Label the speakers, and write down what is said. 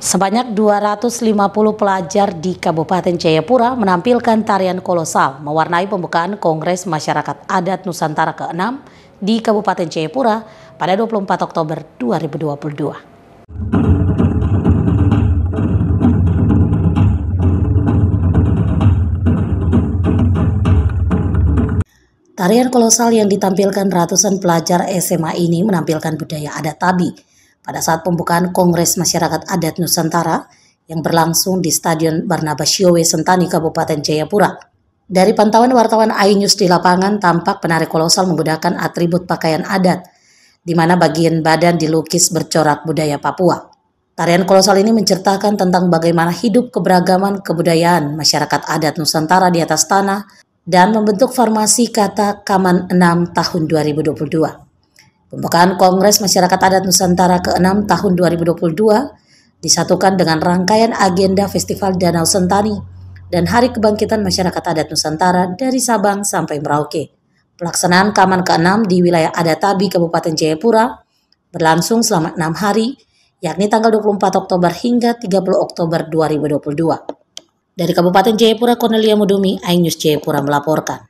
Speaker 1: Sebanyak 250 pelajar di Kabupaten Jayapura menampilkan tarian kolosal mewarnai pembukaan Kongres Masyarakat Adat Nusantara ke-6 di Kabupaten Jayapura pada 24 Oktober 2022. Tarian kolosal yang ditampilkan ratusan pelajar SMA ini menampilkan budaya adat Tabi pada saat pembukaan Kongres Masyarakat Adat Nusantara yang berlangsung di Stadion Barnabas Barnabasiowe Sentani, Kabupaten Jayapura. Dari pantauan wartawan iNews di lapangan, tampak penari kolosal menggunakan atribut pakaian adat, di mana bagian badan dilukis bercorak budaya Papua. Tarian kolosal ini menceritakan tentang bagaimana hidup keberagaman kebudayaan masyarakat adat Nusantara di atas tanah dan membentuk formasi kata Kaman 6 tahun 2022. Pembukaan Kongres Masyarakat Adat Nusantara ke-6 tahun 2022 disatukan dengan rangkaian agenda Festival Danau Sentani dan Hari Kebangkitan Masyarakat Adat Nusantara dari Sabang sampai Merauke. Pelaksanaan Kaman ke-6 di wilayah Adatabi, Kabupaten Jayapura berlangsung selama enam hari, yakni tanggal 24 Oktober hingga 30 Oktober 2022. Dari Kabupaten Jayapura, Cornelia Mudumi, Ainus Jayapura melaporkan.